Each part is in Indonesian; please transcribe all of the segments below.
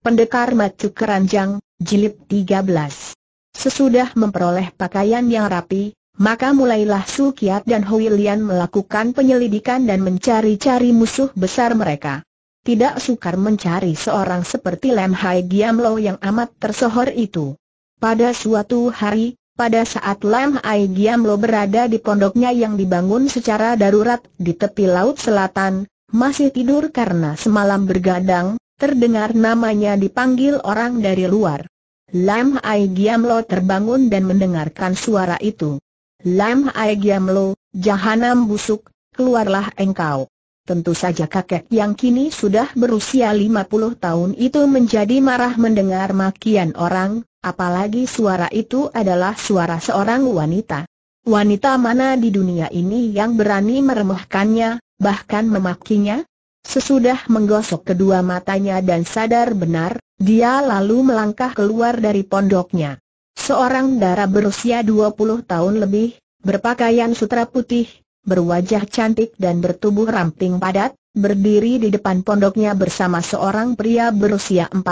Pendekar Macu Keranjang, Jilid 13 Sesudah memperoleh pakaian yang rapi, maka mulailah Su Kiat dan Hui Lian melakukan penyelidikan dan mencari-cari musuh besar mereka. Tidak sukar mencari seorang seperti Lem Hai Giam Lo yang amat tersohor itu. Pada suatu hari, pada saat Lam Hai Giam Lo berada di pondoknya yang dibangun secara darurat di tepi laut selatan, masih tidur karena semalam bergadang, Terdengar namanya dipanggil orang dari luar. Lam Ai Giamlo terbangun dan mendengarkan suara itu. Lam Ai Giamlo, jahanam busuk, keluarlah engkau. Tentu saja kakek yang kini sudah berusia 50 tahun itu menjadi marah mendengar makian orang, apalagi suara itu adalah suara seorang wanita. Wanita mana di dunia ini yang berani meremehkannya, bahkan memakinya? Sesudah menggosok kedua matanya dan sadar benar, dia lalu melangkah keluar dari pondoknya. Seorang darah berusia 20 tahun lebih, berpakaian sutra putih, berwajah cantik dan bertubuh ramping padat, berdiri di depan pondoknya bersama seorang pria berusia 40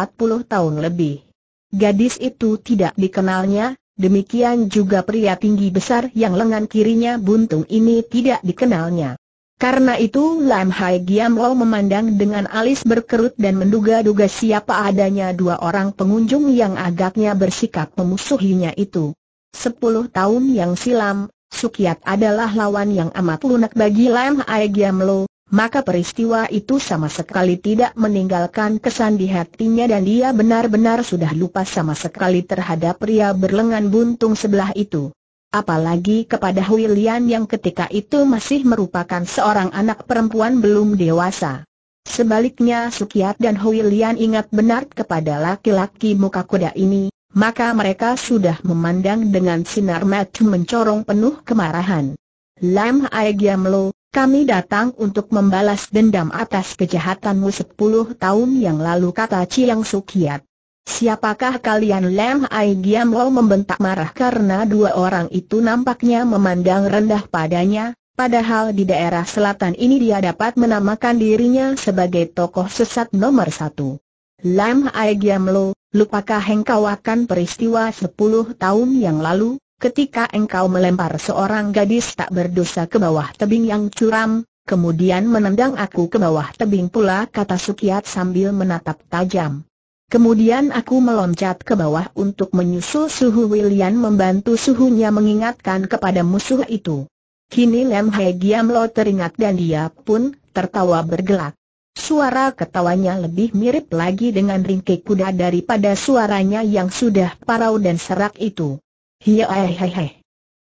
tahun lebih. Gadis itu tidak dikenalnya, demikian juga pria tinggi besar yang lengan kirinya buntung ini tidak dikenalnya. Karena itu Lam Hai Giam Lo memandang dengan alis berkerut dan menduga-duga siapa adanya dua orang pengunjung yang agaknya bersikap memusuhinya itu. Sepuluh tahun yang silam, Sukiat adalah lawan yang amat lunak bagi Lam Hai Giam Lo, maka peristiwa itu sama sekali tidak meninggalkan kesan di hatinya dan dia benar-benar sudah lupa sama sekali terhadap pria berlengan buntung sebelah itu. Apalagi kepada Huilian yang ketika itu masih merupakan seorang anak perempuan belum dewasa. Sebaliknya Sukiat dan Huilian ingat benar kepada laki-laki muka kuda ini, maka mereka sudah memandang dengan sinar mata mencorong penuh kemarahan. Lam Aigiamlo, kami datang untuk membalas dendam atas kejahatanmu sepuluh tahun yang lalu kata Chiang Sukiat. Siapakah kalian Lam Ai Giam Lo membentak marah karena dua orang itu nampaknya memandang rendah padanya, padahal di daerah selatan ini dia dapat menamakan dirinya sebagai tokoh sesat nomor satu. Lam Ai Giam Lo, lupakah engkau akan peristiwa 10 tahun yang lalu, ketika engkau melempar seorang gadis tak berdosa ke bawah tebing yang curam, kemudian menendang aku ke bawah tebing pula kata Sukiat sambil menatap tajam. Kemudian aku meloncat ke bawah untuk menyusul suhu William membantu suhunya mengingatkan kepada musuh itu. Kini Lem Hai Giam teringat dan dia pun tertawa bergelak. Suara ketawanya lebih mirip lagi dengan ringkik kuda daripada suaranya yang sudah parau dan serak itu. Hiya eh, eh, eh.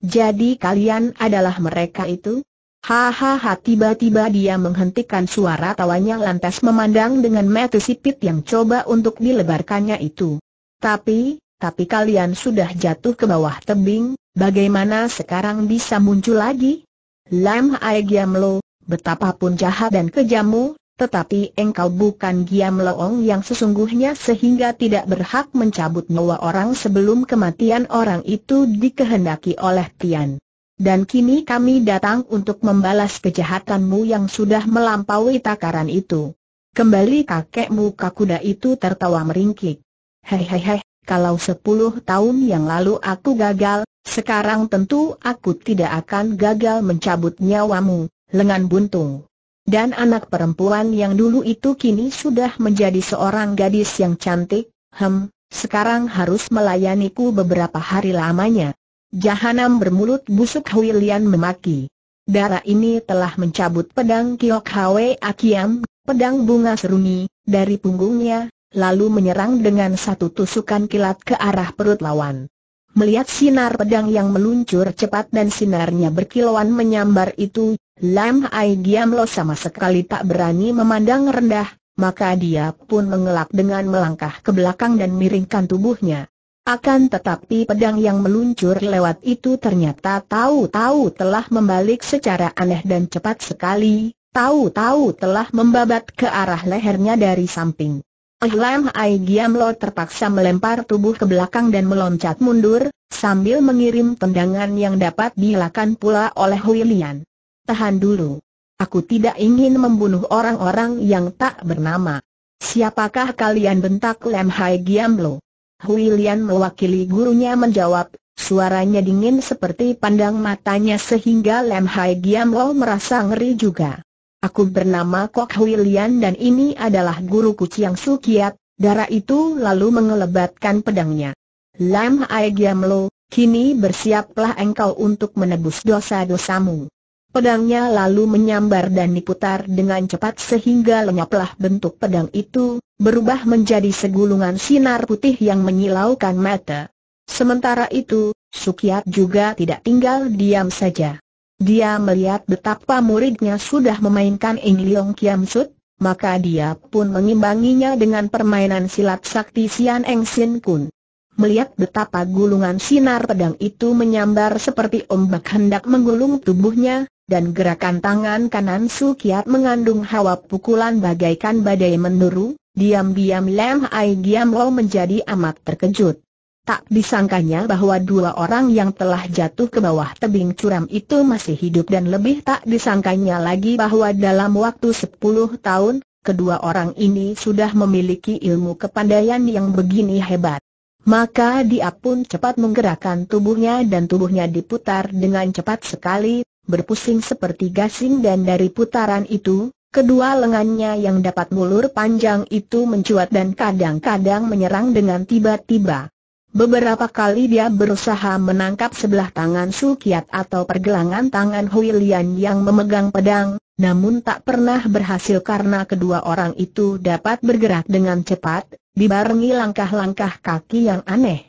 Jadi kalian adalah mereka itu? Hahaha tiba-tiba dia menghentikan suara tawanya lantas memandang dengan mata sipit yang coba untuk dilebarkannya itu. Tapi, tapi kalian sudah jatuh ke bawah tebing, bagaimana sekarang bisa muncul lagi? Lam Ai Giamlo, betapapun jahat dan kejammu, tetapi engkau bukan giam Giamloong yang sesungguhnya sehingga tidak berhak mencabut nyawa orang sebelum kematian orang itu dikehendaki oleh Tian. Dan kini kami datang untuk membalas kejahatanmu yang sudah melampaui takaran itu. Kembali kakekmu kuda itu tertawa meringkik. Hehehe, kalau sepuluh tahun yang lalu aku gagal, sekarang tentu aku tidak akan gagal mencabut nyawamu, lengan buntung. Dan anak perempuan yang dulu itu kini sudah menjadi seorang gadis yang cantik, hem, sekarang harus melayaniku beberapa hari lamanya. Jahanam bermulut busuk Hui memaki. Darah ini telah mencabut pedang Kiok Hwe Akiam, pedang bunga seruni, dari punggungnya, lalu menyerang dengan satu tusukan kilat ke arah perut lawan. Melihat sinar pedang yang meluncur cepat dan sinarnya berkilauan menyambar itu, Lam Ai Giam Lo sama sekali tak berani memandang rendah, maka dia pun mengelak dengan melangkah ke belakang dan miringkan tubuhnya. Akan tetapi pedang yang meluncur lewat itu ternyata tahu-tahu telah membalik secara aneh dan cepat sekali, tahu-tahu telah membabat ke arah lehernya dari samping. Ahlam Ai Giamlo terpaksa melempar tubuh ke belakang dan meloncat mundur, sambil mengirim tendangan yang dapat dilakukan pula oleh Huilian. Tahan dulu. Aku tidak ingin membunuh orang-orang yang tak bernama. Siapakah kalian bentak Lam Hai Giamlo? Hui mewakili gurunya menjawab, suaranya dingin seperti pandang matanya sehingga Lem Hai Giamlo merasa ngeri juga. Aku bernama Kok Hui dan ini adalah guru Chiang Su Kiat, darah itu lalu mengelebatkan pedangnya. Lam Hai Giamlo, kini bersiaplah engkau untuk menebus dosa-dosamu. Pedangnya lalu menyambar dan diputar dengan cepat sehingga lenyaplah bentuk pedang itu, berubah menjadi segulungan sinar putih yang menyilaukan mata. Sementara itu, Sukiat juga tidak tinggal diam saja. Dia melihat betapa muridnya sudah memainkan In Leong Kiam Sut, maka dia pun mengimbanginya dengan permainan silat sakti Sian Eng Sin Kun. Melihat betapa gulungan sinar pedang itu menyambar seperti ombak hendak menggulung tubuhnya, dan gerakan tangan kanan Su Kiat mengandung hawa pukulan bagaikan badai menuru, diam-diam Lam Ai Giam Lo menjadi amat terkejut. Tak disangkanya bahwa dua orang yang telah jatuh ke bawah tebing curam itu masih hidup dan lebih tak disangkanya lagi bahwa dalam waktu 10 tahun, kedua orang ini sudah memiliki ilmu kepandaian yang begini hebat. Maka dia pun cepat menggerakkan tubuhnya dan tubuhnya diputar dengan cepat sekali, berpusing seperti gasing dan dari putaran itu, kedua lengannya yang dapat mulur panjang itu mencuat dan kadang-kadang menyerang dengan tiba-tiba. Beberapa kali dia berusaha menangkap sebelah tangan Sukiat atau pergelangan tangan Huilian yang memegang pedang, namun tak pernah berhasil karena kedua orang itu dapat bergerak dengan cepat, dibarengi langkah-langkah kaki yang aneh.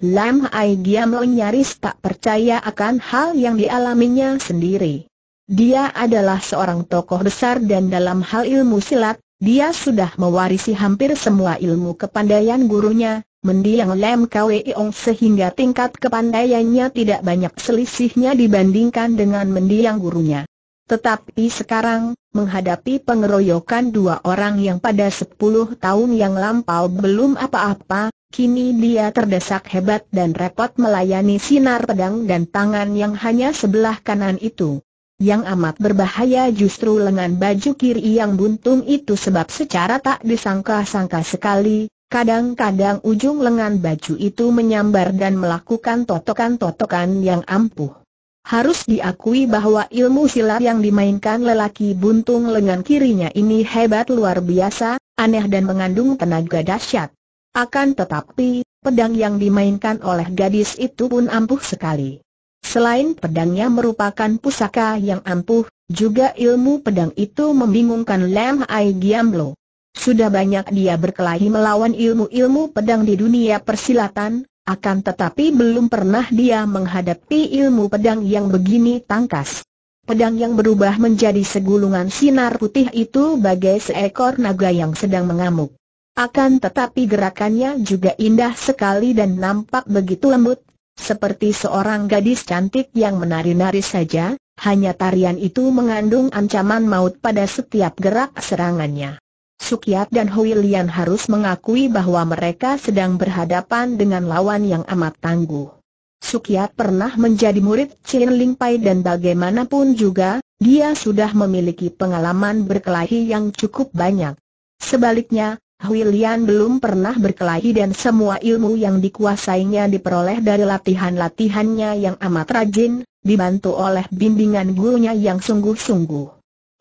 Lam Hai Leng nyaris tak percaya akan hal yang dialaminya sendiri. Dia adalah seorang tokoh besar dan dalam hal ilmu silat, dia sudah mewarisi hampir semua ilmu kepandaian gurunya, mendiang Lam Kwe Ong sehingga tingkat kepandaiannya tidak banyak selisihnya dibandingkan dengan mendiang gurunya. Tetapi sekarang, menghadapi pengeroyokan dua orang yang pada sepuluh tahun yang lampau belum apa-apa, Kini dia terdesak hebat dan repot melayani sinar pedang dan tangan yang hanya sebelah kanan itu. Yang amat berbahaya justru lengan baju kiri yang buntung itu sebab secara tak disangka-sangka sekali, kadang-kadang ujung lengan baju itu menyambar dan melakukan totokan-totokan yang ampuh. Harus diakui bahwa ilmu silat yang dimainkan lelaki buntung lengan kirinya ini hebat luar biasa, aneh dan mengandung tenaga dahsyat. Akan tetapi, pedang yang dimainkan oleh gadis itu pun ampuh sekali. Selain pedangnya merupakan pusaka yang ampuh, juga ilmu pedang itu membingungkan Lam Hai Giamlo. Sudah banyak dia berkelahi melawan ilmu-ilmu pedang di dunia persilatan, akan tetapi belum pernah dia menghadapi ilmu pedang yang begini tangkas. Pedang yang berubah menjadi segulungan sinar putih itu bagai seekor naga yang sedang mengamuk. Akan tetapi gerakannya juga indah sekali dan nampak begitu lembut, seperti seorang gadis cantik yang menari-nari saja, hanya tarian itu mengandung ancaman maut pada setiap gerak serangannya. Sukiat dan Huilian harus mengakui bahwa mereka sedang berhadapan dengan lawan yang amat tangguh. Sukiat pernah menjadi murid Chin Ling Pai dan bagaimanapun juga, dia sudah memiliki pengalaman berkelahi yang cukup banyak. Sebaliknya, Huilian belum pernah berkelahi dan semua ilmu yang dikuasainya diperoleh dari latihan-latihannya yang amat rajin, dibantu oleh bimbingan gurunya yang sungguh-sungguh.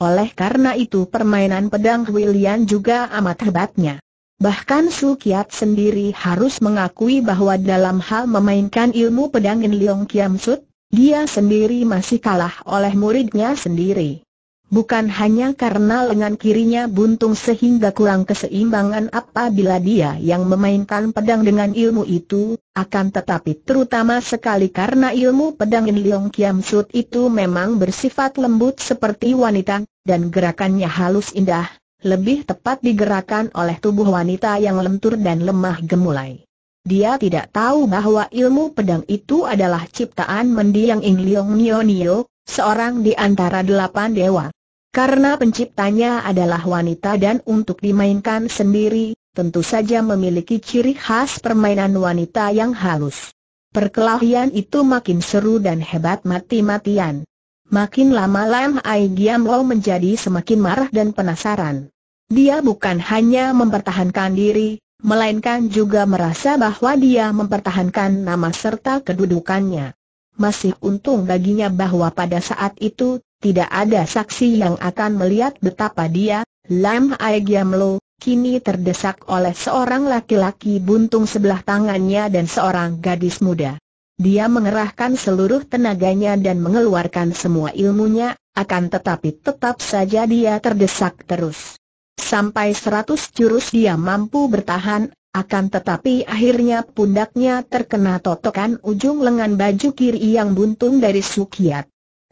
Oleh karena itu permainan pedang Huilian juga amat hebatnya. Bahkan Su Kiat sendiri harus mengakui bahwa dalam hal memainkan ilmu pedang Liong Kiam Sut, dia sendiri masih kalah oleh muridnya sendiri. Bukan hanya karena lengan kirinya buntung sehingga kurang keseimbangan apabila dia yang memainkan pedang dengan ilmu itu, akan tetapi terutama sekali karena ilmu pedang In Leong Kiam Sut itu memang bersifat lembut seperti wanita, dan gerakannya halus indah, lebih tepat digerakkan oleh tubuh wanita yang lentur dan lemah gemulai. Dia tidak tahu bahwa ilmu pedang itu adalah ciptaan mendiang In Leong Nio Nio, seorang di antara delapan dewa. Karena penciptanya adalah wanita dan untuk dimainkan sendiri, tentu saja memiliki ciri khas permainan wanita yang halus. Perkelahian itu makin seru dan hebat mati-matian. Makin lama Lam Ai Giam Lo menjadi semakin marah dan penasaran. Dia bukan hanya mempertahankan diri, melainkan juga merasa bahwa dia mempertahankan nama serta kedudukannya. Masih untung baginya bahwa pada saat itu tidak ada saksi yang akan melihat betapa dia, Lam Aigiamlo, kini terdesak oleh seorang laki-laki buntung sebelah tangannya dan seorang gadis muda. Dia mengerahkan seluruh tenaganya dan mengeluarkan semua ilmunya, akan tetapi tetap saja dia terdesak terus. Sampai seratus jurus dia mampu bertahan, akan tetapi akhirnya pundaknya terkena totokan ujung lengan baju kiri yang buntung dari Sukiat.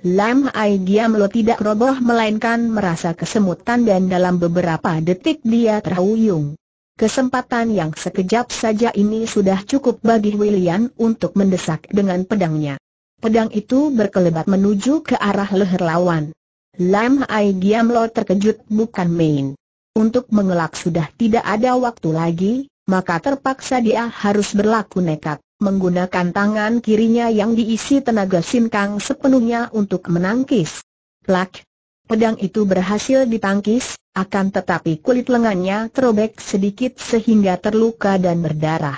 Lam Ai Lo tidak roboh melainkan merasa kesemutan dan dalam beberapa detik dia terhuyung. Kesempatan yang sekejap saja ini sudah cukup bagi William untuk mendesak dengan pedangnya. Pedang itu berkelebat menuju ke arah leher lawan. Lam Ai Lo terkejut bukan main. Untuk mengelak sudah tidak ada waktu lagi, maka terpaksa dia harus berlaku nekat menggunakan tangan kirinya yang diisi tenaga sinkang sepenuhnya untuk menangkis. Plak! Pedang itu berhasil ditangkis, akan tetapi kulit lengannya terobek sedikit sehingga terluka dan berdarah.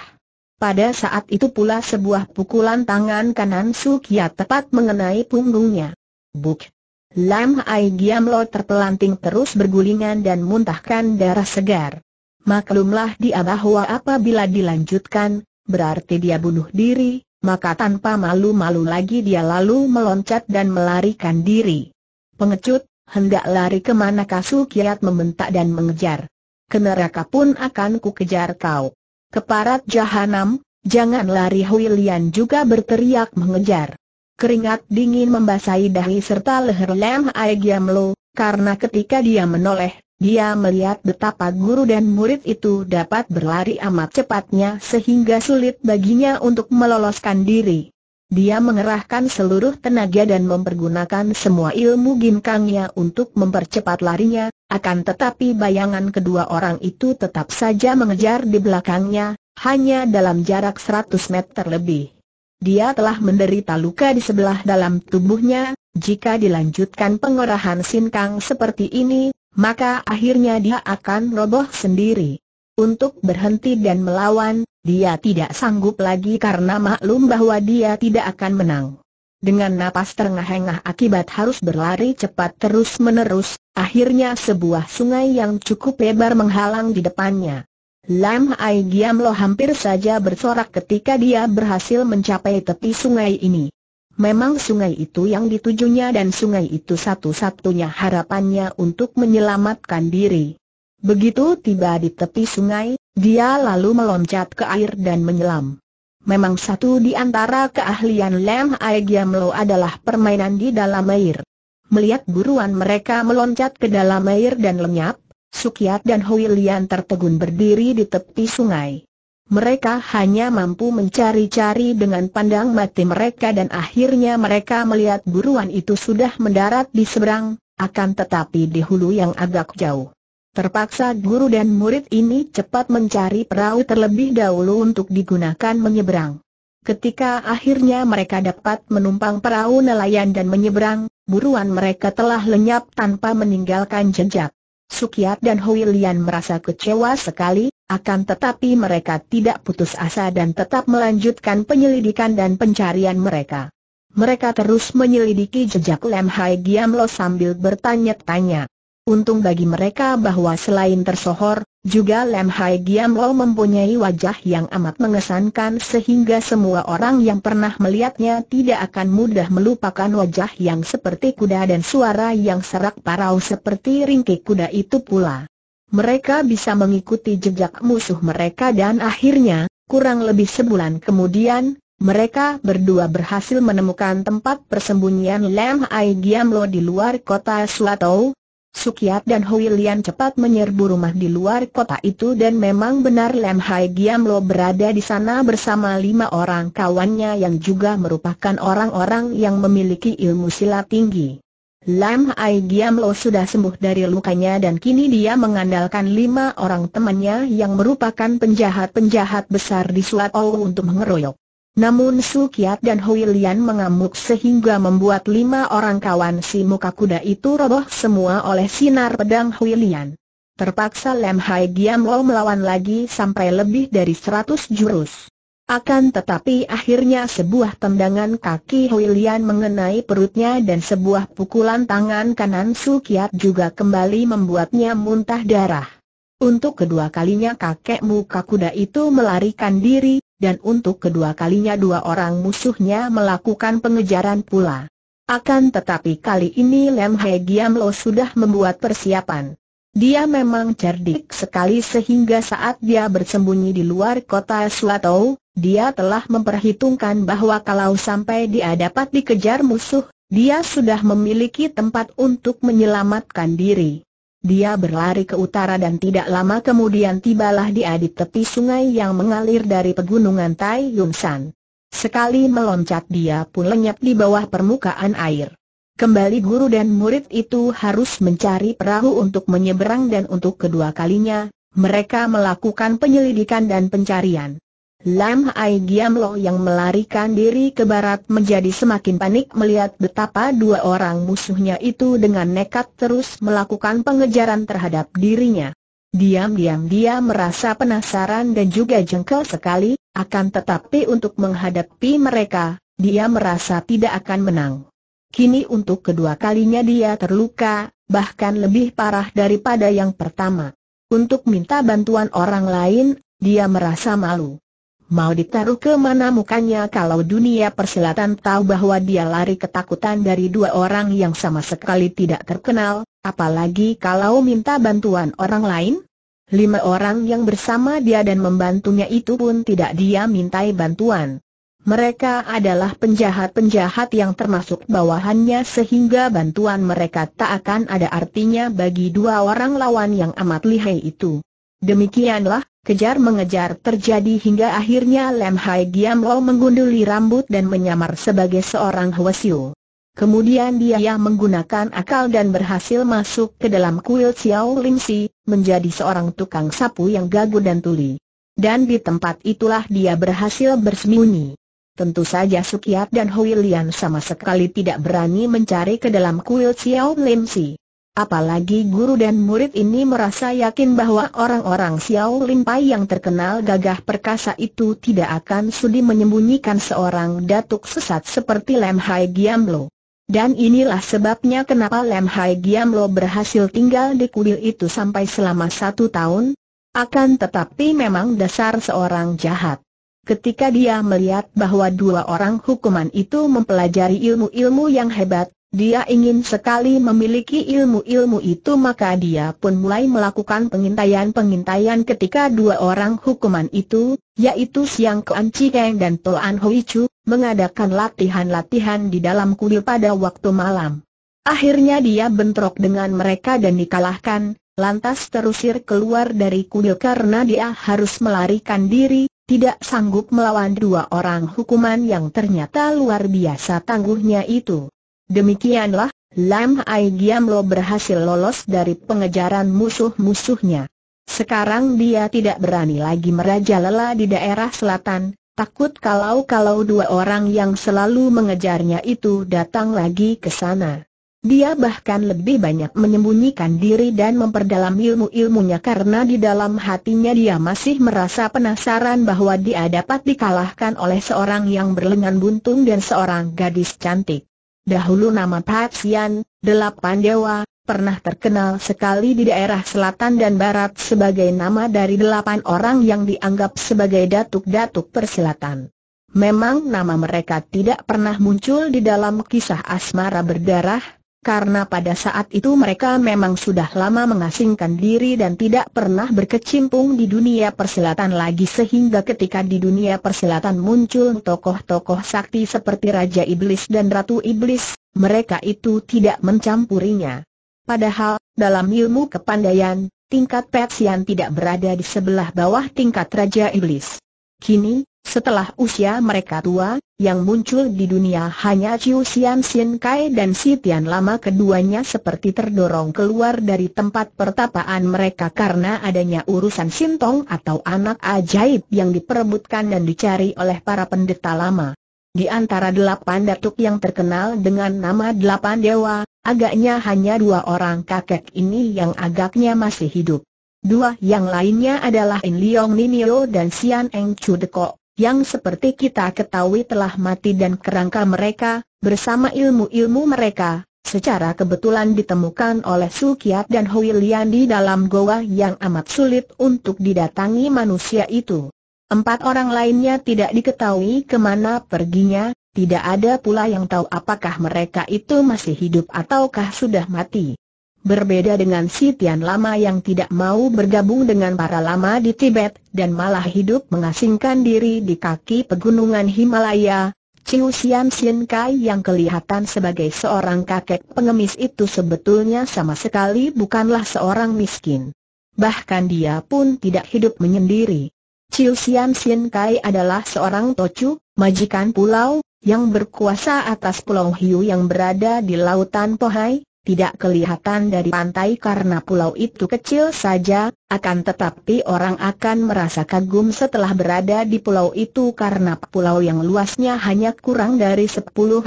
Pada saat itu pula sebuah pukulan tangan kanan Sukia tepat mengenai punggungnya. Buk! Lam Hai Giamlo terpelanting terus bergulingan dan muntahkan darah segar. Maklumlah dia bahwa apabila dilanjutkan, berarti dia bunuh diri, maka tanpa malu-malu lagi dia lalu meloncat dan melarikan diri. Pengecut, hendak lari kemana Kasu Kiat membentak dan mengejar. Ke neraka pun akan ku kejar kau. Keparat jahanam, jangan lari Hui juga berteriak mengejar. Keringat dingin membasahi dahi serta leher Lem Lo, karena ketika dia menoleh, dia melihat betapa guru dan murid itu dapat berlari amat cepatnya sehingga sulit baginya untuk meloloskan diri. Dia mengerahkan seluruh tenaga dan mempergunakan semua ilmu ginkangnya untuk mempercepat larinya, akan tetapi bayangan kedua orang itu tetap saja mengejar di belakangnya, hanya dalam jarak 100 meter lebih. Dia telah menderita luka di sebelah dalam tubuhnya, jika dilanjutkan pengorahan sinkang seperti ini, maka akhirnya dia akan roboh sendiri. Untuk berhenti dan melawan, dia tidak sanggup lagi karena maklum bahwa dia tidak akan menang. Dengan napas terengah-engah akibat harus berlari cepat terus-menerus, akhirnya sebuah sungai yang cukup lebar menghalang di depannya. Lam Ai Giam Lo hampir saja bersorak ketika dia berhasil mencapai tepi sungai ini. Memang sungai itu yang ditujunya dan sungai itu satu-satunya harapannya untuk menyelamatkan diri. Begitu tiba di tepi sungai, dia lalu meloncat ke air dan menyelam. Memang satu di antara keahlian Lem Aigiamlo adalah permainan di dalam air. Melihat buruan mereka meloncat ke dalam air dan lenyap, Sukiat dan Hui tertegun berdiri di tepi sungai. Mereka hanya mampu mencari-cari dengan pandang mati mereka dan akhirnya mereka melihat buruan itu sudah mendarat di seberang, akan tetapi di hulu yang agak jauh. Terpaksa guru dan murid ini cepat mencari perahu terlebih dahulu untuk digunakan menyeberang. Ketika akhirnya mereka dapat menumpang perahu nelayan dan menyeberang, buruan mereka telah lenyap tanpa meninggalkan jejak. Sukiat dan Hui merasa kecewa sekali, akan tetapi mereka tidak putus asa dan tetap melanjutkan penyelidikan dan pencarian mereka. Mereka terus menyelidiki jejak Lem Hai Giam Lo sambil bertanya-tanya. Untung bagi mereka bahwa selain tersohor, juga Lem Hai Giam Lo mempunyai wajah yang amat mengesankan sehingga semua orang yang pernah melihatnya tidak akan mudah melupakan wajah yang seperti kuda dan suara yang serak parau seperti ringkik kuda itu pula. Mereka bisa mengikuti jejak musuh mereka dan akhirnya, kurang lebih sebulan kemudian, mereka berdua berhasil menemukan tempat persembunyian Lem Hai Giam Lo di luar kota Suatou, Sukiat dan Hui Lian cepat menyerbu rumah di luar kota itu dan memang benar Lam Hai Giam Lo berada di sana bersama lima orang kawannya yang juga merupakan orang-orang yang memiliki ilmu silat tinggi. Lam Hai Giam Lo sudah sembuh dari lukanya dan kini dia mengandalkan lima orang temannya yang merupakan penjahat-penjahat besar di Suat Ou untuk mengeroyok. Namun Su Kiat dan Hui Lian mengamuk sehingga membuat lima orang kawan si muka kuda itu roboh semua oleh sinar pedang Hui Lian. Terpaksa Lam Hai Giam Lo melawan lagi sampai lebih dari seratus jurus. Akan tetapi akhirnya sebuah tendangan kaki Hui Lian mengenai perutnya dan sebuah pukulan tangan kanan Su Kiat juga kembali membuatnya muntah darah. Untuk kedua kalinya kakek muka kuda itu melarikan diri, dan untuk kedua kalinya dua orang musuhnya melakukan pengejaran pula. Akan tetapi kali ini Lem He Giam sudah membuat persiapan. Dia memang cerdik sekali sehingga saat dia bersembunyi di luar kota Suatou, dia telah memperhitungkan bahwa kalau sampai dia dapat dikejar musuh, dia sudah memiliki tempat untuk menyelamatkan diri. Dia berlari ke utara dan tidak lama kemudian tibalah dia di tepi sungai yang mengalir dari pegunungan Tai San. Sekali meloncat dia pun lenyap di bawah permukaan air. Kembali guru dan murid itu harus mencari perahu untuk menyeberang dan untuk kedua kalinya, mereka melakukan penyelidikan dan pencarian. Lam Ai Lo yang melarikan diri ke barat menjadi semakin panik melihat betapa dua orang musuhnya itu dengan nekat terus melakukan pengejaran terhadap dirinya. Diam-diam dia merasa penasaran dan juga jengkel sekali, akan tetapi untuk menghadapi mereka, dia merasa tidak akan menang. Kini untuk kedua kalinya dia terluka, bahkan lebih parah daripada yang pertama. Untuk minta bantuan orang lain, dia merasa malu mau ditaruh ke mana mukanya kalau dunia persilatan tahu bahwa dia lari ketakutan dari dua orang yang sama sekali tidak terkenal, apalagi kalau minta bantuan orang lain? Lima orang yang bersama dia dan membantunya itu pun tidak dia mintai bantuan. Mereka adalah penjahat-penjahat yang termasuk bawahannya sehingga bantuan mereka tak akan ada artinya bagi dua orang lawan yang amat lihai itu. Demikianlah, kejar mengejar terjadi hingga akhirnya Lem Hai Giam Lo menggunduli rambut dan menyamar sebagai seorang Hwasiu. Kemudian dia menggunakan akal dan berhasil masuk ke dalam kuil Xiao Lim Si, menjadi seorang tukang sapu yang gagu dan tuli. Dan di tempat itulah dia berhasil bersembunyi. Tentu saja Sukiat dan Hui Lian sama sekali tidak berani mencari ke dalam kuil Xiao Lim Si. Apalagi guru dan murid ini merasa yakin bahwa orang-orang Xiao Lin Pai yang terkenal gagah perkasa itu tidak akan sudi menyembunyikan seorang datuk sesat seperti Lam Hai Lo. Dan inilah sebabnya kenapa Lam Hai Lo berhasil tinggal di kuil itu sampai selama satu tahun. Akan tetapi memang dasar seorang jahat. Ketika dia melihat bahwa dua orang hukuman itu mempelajari ilmu-ilmu yang hebat, dia ingin sekali memiliki ilmu-ilmu itu maka dia pun mulai melakukan pengintaian-pengintaian ketika dua orang hukuman itu, yaitu Siang Kuan Cikeng dan Toan Hui Chu, mengadakan latihan-latihan di dalam kuil pada waktu malam. Akhirnya dia bentrok dengan mereka dan dikalahkan, lantas terusir keluar dari kuil karena dia harus melarikan diri, tidak sanggup melawan dua orang hukuman yang ternyata luar biasa tangguhnya itu. Demikianlah, Lam Ai Giam Lo berhasil lolos dari pengejaran musuh-musuhnya. Sekarang dia tidak berani lagi merajalela di daerah selatan, takut kalau-kalau dua orang yang selalu mengejarnya itu datang lagi ke sana. Dia bahkan lebih banyak menyembunyikan diri dan memperdalam ilmu-ilmunya karena di dalam hatinya dia masih merasa penasaran bahwa dia dapat dikalahkan oleh seorang yang berlengan buntung dan seorang gadis cantik. Dahulu nama Patsian, delapan dewa, pernah terkenal sekali di daerah selatan dan barat sebagai nama dari delapan orang yang dianggap sebagai datuk-datuk persilatan. Memang nama mereka tidak pernah muncul di dalam kisah asmara berdarah, karena pada saat itu mereka memang sudah lama mengasingkan diri dan tidak pernah berkecimpung di dunia persilatan lagi sehingga ketika di dunia persilatan muncul tokoh-tokoh sakti seperti Raja Iblis dan Ratu Iblis, mereka itu tidak mencampurinya. Padahal, dalam ilmu kepandaian, tingkat Petsian tidak berada di sebelah bawah tingkat Raja Iblis. Kini, setelah usia mereka tua, yang muncul di dunia hanya Chiu Sian Kai dan Si Tian Lama keduanya seperti terdorong keluar dari tempat pertapaan mereka karena adanya urusan Sintong atau anak ajaib yang diperebutkan dan dicari oleh para pendeta lama. Di antara delapan datuk yang terkenal dengan nama Delapan Dewa, agaknya hanya dua orang kakek ini yang agaknya masih hidup. Dua yang lainnya adalah In Leong Ninio dan Sian Eng Chu Dekok yang seperti kita ketahui telah mati dan kerangka mereka, bersama ilmu-ilmu mereka, secara kebetulan ditemukan oleh Su Kiat dan Hui Lian di dalam goa yang amat sulit untuk didatangi manusia itu. Empat orang lainnya tidak diketahui kemana perginya, tidak ada pula yang tahu apakah mereka itu masih hidup ataukah sudah mati. Berbeda dengan si Tian Lama yang tidak mau bergabung dengan para lama di Tibet, dan malah hidup mengasingkan diri di kaki pegunungan Himalaya, Chiu Siam Sien Kai yang kelihatan sebagai seorang kakek pengemis itu sebetulnya sama sekali bukanlah seorang miskin. Bahkan dia pun tidak hidup menyendiri. Chiu Siam Sien Kai adalah seorang tocu, majikan pulau, yang berkuasa atas pulau Hiu yang berada di lautan Pohai, tidak kelihatan dari pantai karena pulau itu kecil saja, akan tetapi orang akan merasa kagum setelah berada di pulau itu karena pulau yang luasnya hanya kurang dari 10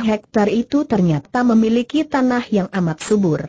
hektar itu ternyata memiliki tanah yang amat subur.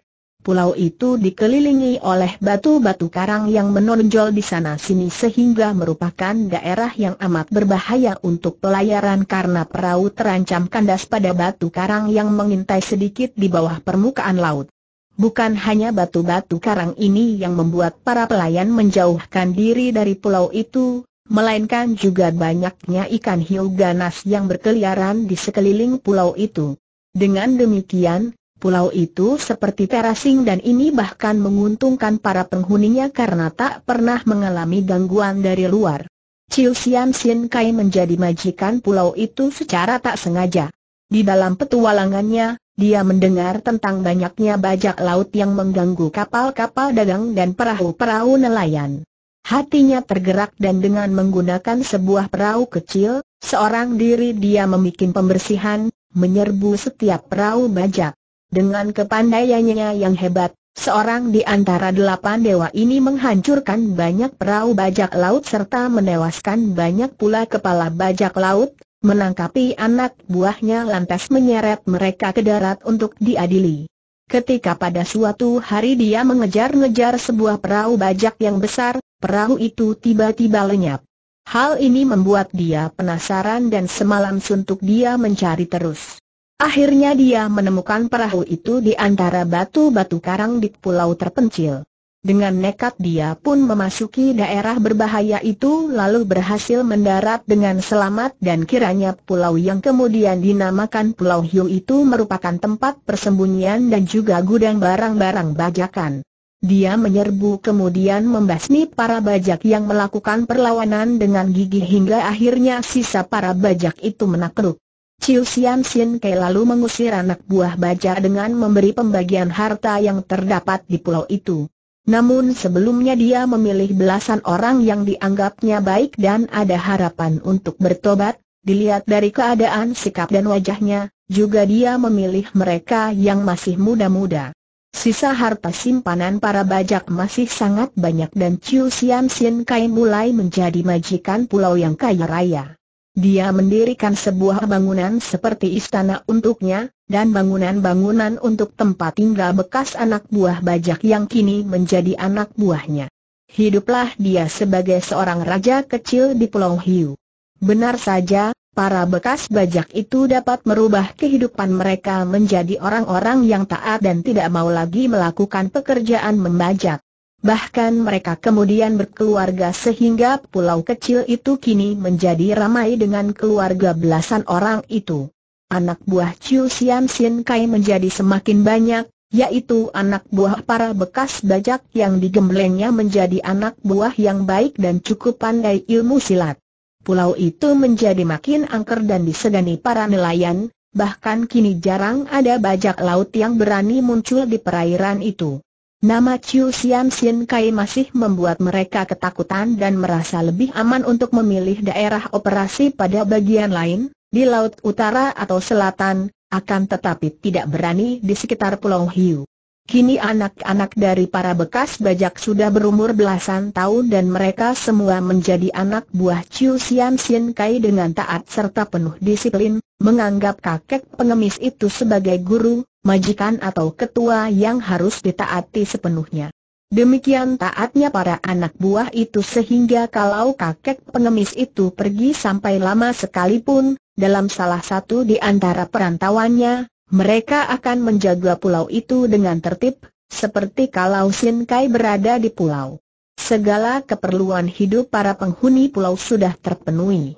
Pulau itu dikelilingi oleh batu-batu karang yang menonjol di sana-sini sehingga merupakan daerah yang amat berbahaya untuk pelayaran karena perahu terancam kandas pada batu karang yang mengintai sedikit di bawah permukaan laut. Bukan hanya batu-batu karang ini yang membuat para pelayan menjauhkan diri dari pulau itu, melainkan juga banyaknya ikan hiu ganas yang berkeliaran di sekeliling pulau itu. Dengan demikian, Pulau itu seperti terasing dan ini bahkan menguntungkan para penghuninya karena tak pernah mengalami gangguan dari luar. Chiu Sian Sin Kai menjadi majikan pulau itu secara tak sengaja. Di dalam petualangannya, dia mendengar tentang banyaknya bajak laut yang mengganggu kapal-kapal dagang dan perahu-perahu nelayan. Hatinya tergerak dan dengan menggunakan sebuah perahu kecil, seorang diri dia memikin pembersihan, menyerbu setiap perahu bajak. Dengan kepandaiannya yang hebat, seorang di antara delapan dewa ini menghancurkan banyak perahu bajak laut serta menewaskan banyak pula kepala bajak laut, menangkapi anak buahnya lantas menyeret mereka ke darat untuk diadili. Ketika pada suatu hari dia mengejar-ngejar sebuah perahu bajak yang besar, perahu itu tiba-tiba lenyap. Hal ini membuat dia penasaran dan semalam suntuk dia mencari terus. Akhirnya dia menemukan perahu itu di antara batu-batu karang di pulau terpencil. Dengan nekat dia pun memasuki daerah berbahaya itu lalu berhasil mendarat dengan selamat dan kiranya pulau yang kemudian dinamakan Pulau Hiu itu merupakan tempat persembunyian dan juga gudang barang-barang bajakan. Dia menyerbu kemudian membasmi para bajak yang melakukan perlawanan dengan gigih hingga akhirnya sisa para bajak itu menakluk. Chiu Sian Sin Ke lalu mengusir anak buah baja dengan memberi pembagian harta yang terdapat di pulau itu. Namun sebelumnya dia memilih belasan orang yang dianggapnya baik dan ada harapan untuk bertobat, dilihat dari keadaan sikap dan wajahnya, juga dia memilih mereka yang masih muda-muda. Sisa harta simpanan para bajak masih sangat banyak dan Chiu Sian Sin Kai mulai menjadi majikan pulau yang kaya raya. Dia mendirikan sebuah bangunan seperti istana untuknya, dan bangunan-bangunan untuk tempat tinggal bekas anak buah bajak yang kini menjadi anak buahnya. Hiduplah dia sebagai seorang raja kecil di Pulau Hiu. Benar saja, para bekas bajak itu dapat merubah kehidupan mereka menjadi orang-orang yang taat dan tidak mau lagi melakukan pekerjaan membajak. Bahkan mereka kemudian berkeluarga sehingga pulau kecil itu kini menjadi ramai dengan keluarga belasan orang itu. Anak buah Chiu Sian Sin Kai menjadi semakin banyak, yaitu anak buah para bekas bajak yang digemblengnya menjadi anak buah yang baik dan cukup pandai ilmu silat. Pulau itu menjadi makin angker dan disegani para nelayan, bahkan kini jarang ada bajak laut yang berani muncul di perairan itu. Nama Chiu Sian Sian Kai masih membuat mereka ketakutan dan merasa lebih aman untuk memilih daerah operasi pada bagian lain, di Laut Utara atau Selatan, akan tetapi tidak berani di sekitar Pulau Hiu. Kini anak-anak dari para bekas bajak sudah berumur belasan tahun dan mereka semua menjadi anak buah Chiu Sian Sian Kai dengan taat serta penuh disiplin, menganggap kakek pengemis itu sebagai guru, majikan atau ketua yang harus ditaati sepenuhnya. Demikian taatnya para anak buah itu sehingga kalau kakek pengemis itu pergi sampai lama sekalipun, dalam salah satu di antara perantauannya, mereka akan menjaga pulau itu dengan tertib, seperti kalau Sin Kai berada di pulau. Segala keperluan hidup para penghuni pulau sudah terpenuhi.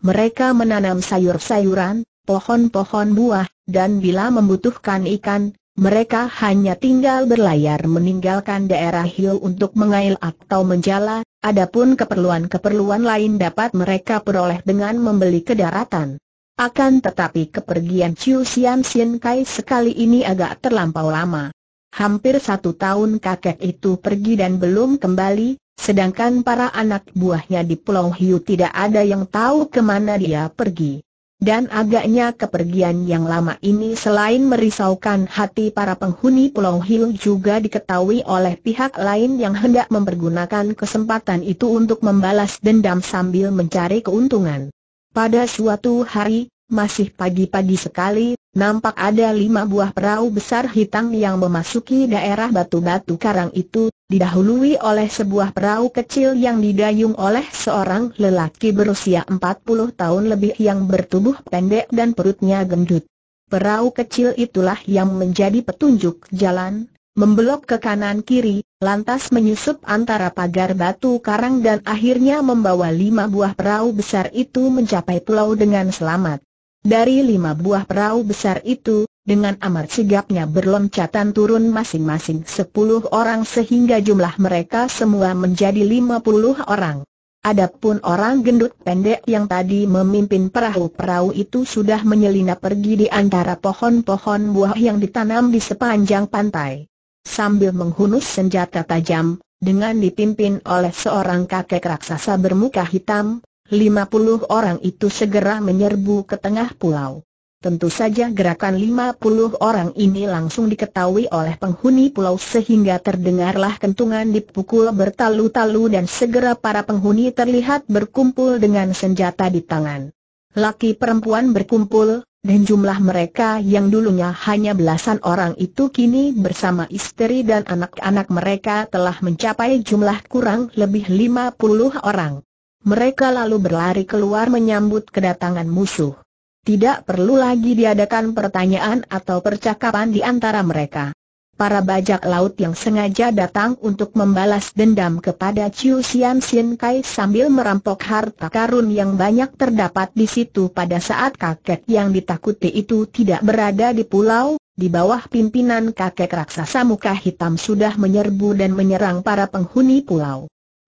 Mereka menanam sayur-sayuran, pohon-pohon buah, dan bila membutuhkan ikan, mereka hanya tinggal berlayar meninggalkan daerah hiu untuk mengail atau menjala, adapun keperluan-keperluan lain dapat mereka peroleh dengan membeli ke daratan. Akan tetapi kepergian Chiu Sian Sin Kai sekali ini agak terlampau lama. Hampir satu tahun kakek itu pergi dan belum kembali, Sedangkan para anak buahnya di Pulau Hiu tidak ada yang tahu kemana dia pergi. Dan agaknya kepergian yang lama ini selain merisaukan hati para penghuni Pulau Hiu juga diketahui oleh pihak lain yang hendak mempergunakan kesempatan itu untuk membalas dendam sambil mencari keuntungan. Pada suatu hari, masih pagi-pagi sekali, nampak ada lima buah perahu besar hitam yang memasuki daerah batu-batu karang itu, didahului oleh sebuah perahu kecil yang didayung oleh seorang lelaki berusia 40 tahun lebih yang bertubuh pendek dan perutnya gendut. Perahu kecil itulah yang menjadi petunjuk jalan, membelok ke kanan kiri, lantas menyusup antara pagar batu karang dan akhirnya membawa lima buah perahu besar itu mencapai pulau dengan selamat. Dari lima buah perahu besar itu, dengan amat sigapnya berloncatan turun masing-masing sepuluh orang sehingga jumlah mereka semua menjadi lima puluh orang. Adapun orang gendut pendek yang tadi memimpin perahu-perahu itu sudah menyelinap pergi di antara pohon-pohon buah yang ditanam di sepanjang pantai. Sambil menghunus senjata tajam, dengan dipimpin oleh seorang kakek raksasa bermuka hitam, lima puluh orang itu segera menyerbu ke tengah pulau. Tentu saja gerakan 50 orang ini langsung diketahui oleh penghuni pulau sehingga terdengarlah kentungan dipukul bertalu-talu dan segera para penghuni terlihat berkumpul dengan senjata di tangan. Laki perempuan berkumpul, dan jumlah mereka yang dulunya hanya belasan orang itu kini bersama istri dan anak-anak mereka telah mencapai jumlah kurang lebih 50 orang. Mereka lalu berlari keluar menyambut kedatangan musuh. Tidak perlu lagi diadakan pertanyaan atau percakapan di antara mereka. Para bajak laut yang sengaja datang untuk membalas dendam kepada Chiu Sian Sin Kai sambil merampok harta karun yang banyak terdapat di situ pada saat kakek yang ditakuti itu tidak berada di pulau, di bawah pimpinan kakek raksasa muka hitam sudah menyerbu dan menyerang para penghuni pulau.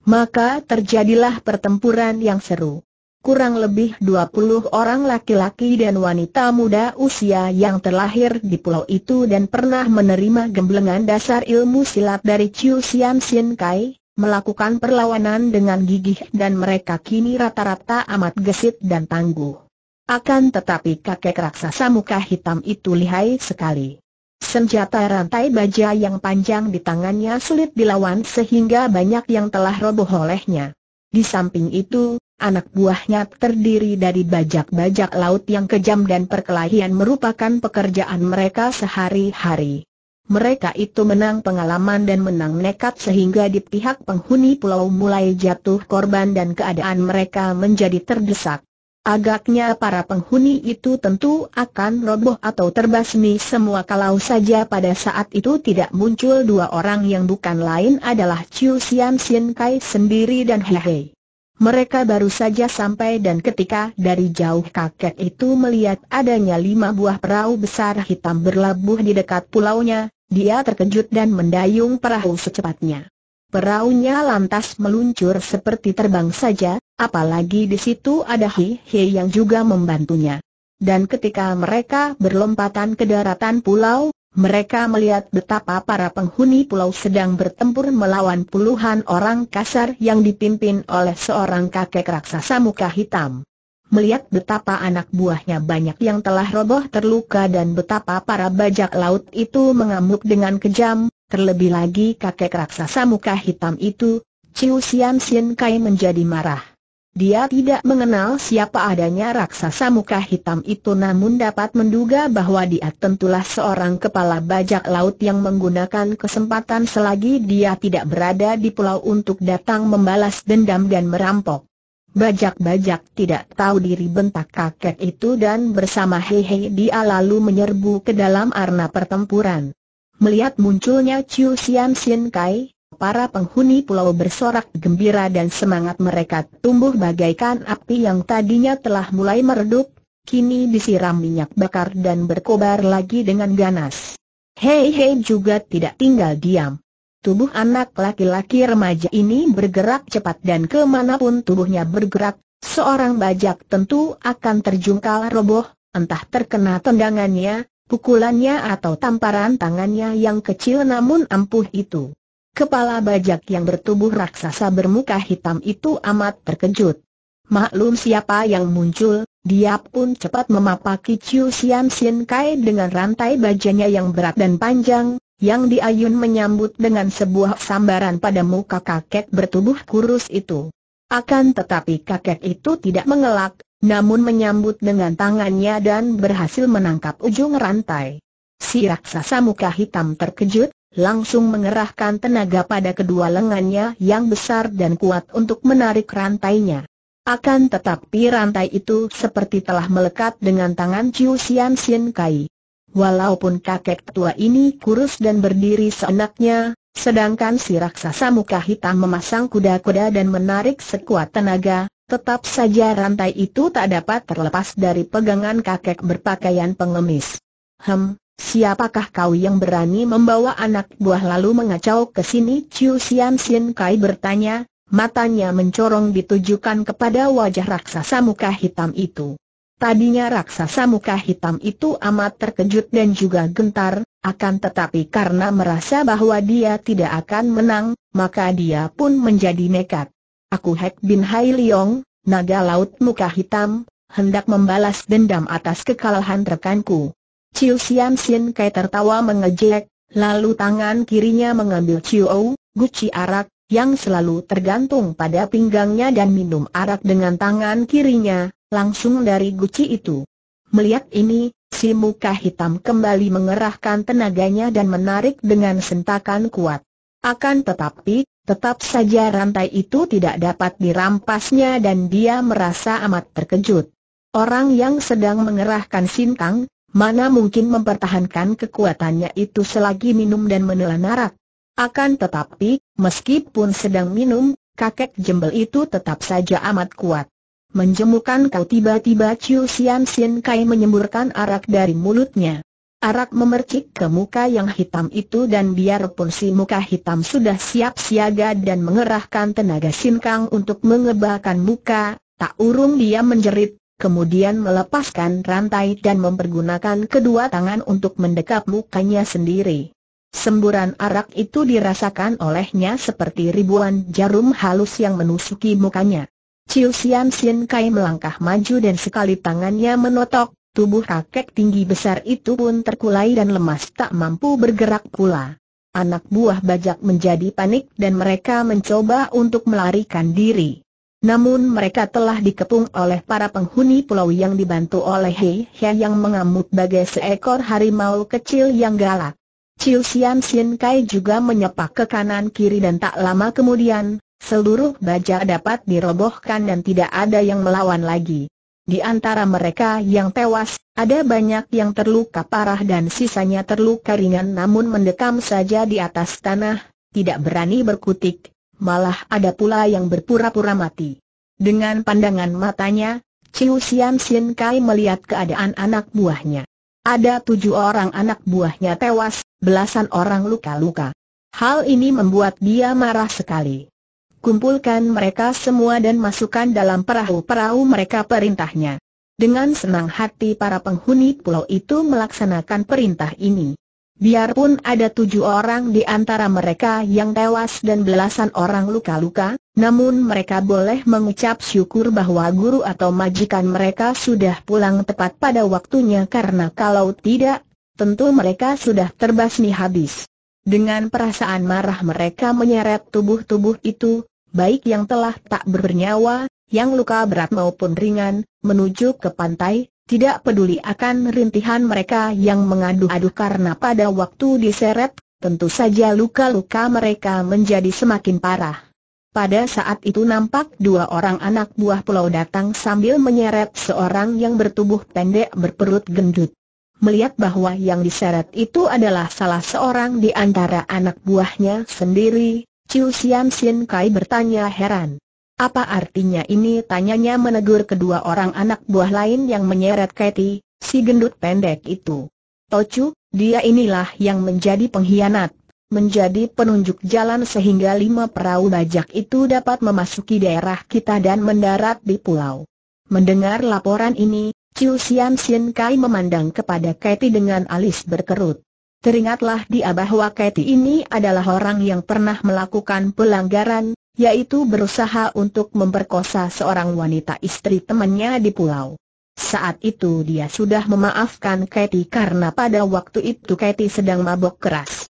Maka terjadilah pertempuran yang seru kurang lebih 20 orang laki-laki dan wanita muda usia yang terlahir di pulau itu dan pernah menerima gemblengan dasar ilmu silat dari Chiu Siam Sien Kai, melakukan perlawanan dengan gigih dan mereka kini rata-rata amat gesit dan tangguh. Akan tetapi kakek raksasa muka hitam itu lihai sekali. Senjata rantai baja yang panjang di tangannya sulit dilawan sehingga banyak yang telah roboh olehnya. Di samping itu, anak buahnya terdiri dari bajak-bajak laut yang kejam dan perkelahian merupakan pekerjaan mereka sehari-hari. Mereka itu menang pengalaman dan menang nekat sehingga di pihak penghuni pulau mulai jatuh korban dan keadaan mereka menjadi terdesak. Agaknya para penghuni itu tentu akan roboh atau terbasmi semua kalau saja pada saat itu tidak muncul dua orang yang bukan lain adalah Chiu Sian Sien Kai sendiri dan Helhei. Hei. Mereka baru saja sampai dan ketika dari jauh kakek itu melihat adanya lima buah perahu besar hitam berlabuh di dekat pulaunya, dia terkejut dan mendayung perahu secepatnya. Perahunya lantas meluncur seperti terbang saja, apalagi di situ ada Hi Hi yang juga membantunya. Dan ketika mereka berlompatan ke daratan pulau, mereka melihat betapa para penghuni pulau sedang bertempur melawan puluhan orang kasar yang dipimpin oleh seorang kakek raksasa muka hitam. Melihat betapa anak buahnya banyak yang telah roboh terluka dan betapa para bajak laut itu mengamuk dengan kejam, terlebih lagi kakek raksasa muka hitam itu, Chiu Sian Sien Kai menjadi marah. Dia tidak mengenal siapa adanya raksasa muka hitam itu namun dapat menduga bahwa dia tentulah seorang kepala bajak laut yang menggunakan kesempatan selagi dia tidak berada di pulau untuk datang membalas dendam dan merampok. Bajak-bajak tidak tahu diri bentak kakek itu dan bersama Hehe dia lalu menyerbu ke dalam arena pertempuran. Melihat munculnya Chiu Sian Sien Kai, para penghuni pulau bersorak gembira dan semangat mereka tumbuh bagaikan api yang tadinya telah mulai meredup, kini disiram minyak bakar dan berkobar lagi dengan ganas. Hei Hei juga tidak tinggal diam. Tubuh anak laki-laki remaja ini bergerak cepat dan kemanapun tubuhnya bergerak, seorang bajak tentu akan terjungkal roboh, entah terkena tendangannya, pukulannya atau tamparan tangannya yang kecil namun ampuh itu. Kepala bajak yang bertubuh raksasa bermuka hitam itu amat terkejut. Maklum siapa yang muncul, dia pun cepat memapaki Chiu Sian Sin Kai dengan rantai bajanya yang berat dan panjang, yang diayun menyambut dengan sebuah sambaran pada muka kakek bertubuh kurus itu. Akan tetapi kakek itu tidak mengelak, namun menyambut dengan tangannya dan berhasil menangkap ujung rantai. Si raksasa muka hitam terkejut, langsung mengerahkan tenaga pada kedua lengannya yang besar dan kuat untuk menarik rantainya. Akan tetapi rantai itu seperti telah melekat dengan tangan Chiu Sian Sian Kai. Walaupun kakek tua ini kurus dan berdiri seenaknya, sedangkan si raksasa muka hitam memasang kuda-kuda dan menarik sekuat tenaga, tetap saja rantai itu tak dapat terlepas dari pegangan kakek berpakaian pengemis. Hem, Siapakah kau yang berani membawa anak buah lalu mengacau ke sini? Chiu Sian Xin Kai bertanya, matanya mencorong ditujukan kepada wajah raksasa muka hitam itu. Tadinya raksasa muka hitam itu amat terkejut dan juga gentar, akan tetapi karena merasa bahwa dia tidak akan menang, maka dia pun menjadi nekat. Aku Hek Bin Hai Leong, naga laut muka hitam, hendak membalas dendam atas kekalahan rekanku. Chiu Sian Sian Kai tertawa mengejek, lalu tangan kirinya mengambil Chiu guci arak, yang selalu tergantung pada pinggangnya dan minum arak dengan tangan kirinya, langsung dari guci itu. Melihat ini, si muka hitam kembali mengerahkan tenaganya dan menarik dengan sentakan kuat. Akan tetapi, tetap saja rantai itu tidak dapat dirampasnya dan dia merasa amat terkejut. Orang yang sedang mengerahkan sintang, Mana mungkin mempertahankan kekuatannya itu selagi minum dan menelan arak. Akan tetapi, meskipun sedang minum, kakek jembel itu tetap saja amat kuat. Menjemukan kau tiba-tiba Chiu Sian Sin Kai menyemburkan arak dari mulutnya. Arak memercik ke muka yang hitam itu dan biarpun si muka hitam sudah siap siaga dan mengerahkan tenaga sinkang untuk mengebalkan muka, tak urung dia menjerit, kemudian melepaskan rantai dan mempergunakan kedua tangan untuk mendekap mukanya sendiri. Semburan arak itu dirasakan olehnya seperti ribuan jarum halus yang menusuki mukanya. Chiu Sian Sin Kai melangkah maju dan sekali tangannya menotok, tubuh kakek tinggi besar itu pun terkulai dan lemas tak mampu bergerak pula. Anak buah bajak menjadi panik dan mereka mencoba untuk melarikan diri. Namun mereka telah dikepung oleh para penghuni pulau yang dibantu oleh Hei He yang mengamuk bagai seekor harimau kecil yang galak. Chiu Sian Sin Kai juga menyepak ke kanan kiri dan tak lama kemudian, seluruh baja dapat dirobohkan dan tidak ada yang melawan lagi. Di antara mereka yang tewas, ada banyak yang terluka parah dan sisanya terluka ringan namun mendekam saja di atas tanah, tidak berani berkutik, malah ada pula yang berpura-pura mati. Dengan pandangan matanya, Chiu Sian Sin Kai melihat keadaan anak buahnya. Ada tujuh orang anak buahnya tewas, belasan orang luka-luka. Hal ini membuat dia marah sekali. Kumpulkan mereka semua dan masukkan dalam perahu-perahu mereka perintahnya. Dengan senang hati para penghuni pulau itu melaksanakan perintah ini. Biarpun ada tujuh orang di antara mereka yang tewas dan belasan orang luka-luka, namun mereka boleh mengucap syukur bahwa guru atau majikan mereka sudah pulang tepat pada waktunya karena kalau tidak, tentu mereka sudah terbasmi habis. Dengan perasaan marah mereka menyeret tubuh-tubuh itu, baik yang telah tak bernyawa, yang luka berat maupun ringan, menuju ke pantai, tidak peduli akan rintihan mereka yang mengadu-adu karena pada waktu diseret, tentu saja luka-luka mereka menjadi semakin parah. Pada saat itu nampak dua orang anak buah pulau datang sambil menyeret seorang yang bertubuh pendek berperut gendut. Melihat bahwa yang diseret itu adalah salah seorang di antara anak buahnya sendiri, Chiu Sian Kai bertanya heran. Apa artinya ini tanyanya menegur kedua orang anak buah lain yang menyeret Kathy, si gendut pendek itu. Tocu, dia inilah yang menjadi pengkhianat, menjadi penunjuk jalan sehingga lima perahu bajak itu dapat memasuki daerah kita dan mendarat di pulau. Mendengar laporan ini, Chiu Sian Sin Kai memandang kepada Kathy dengan alis berkerut. Teringatlah dia bahwa Kathy ini adalah orang yang pernah melakukan pelanggaran, yaitu berusaha untuk memperkosa seorang wanita istri temannya di pulau. Saat itu dia sudah memaafkan Katie karena pada waktu itu Katie sedang mabok keras.